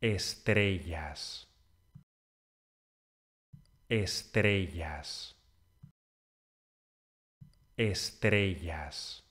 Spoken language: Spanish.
estrellas, estrellas, estrellas.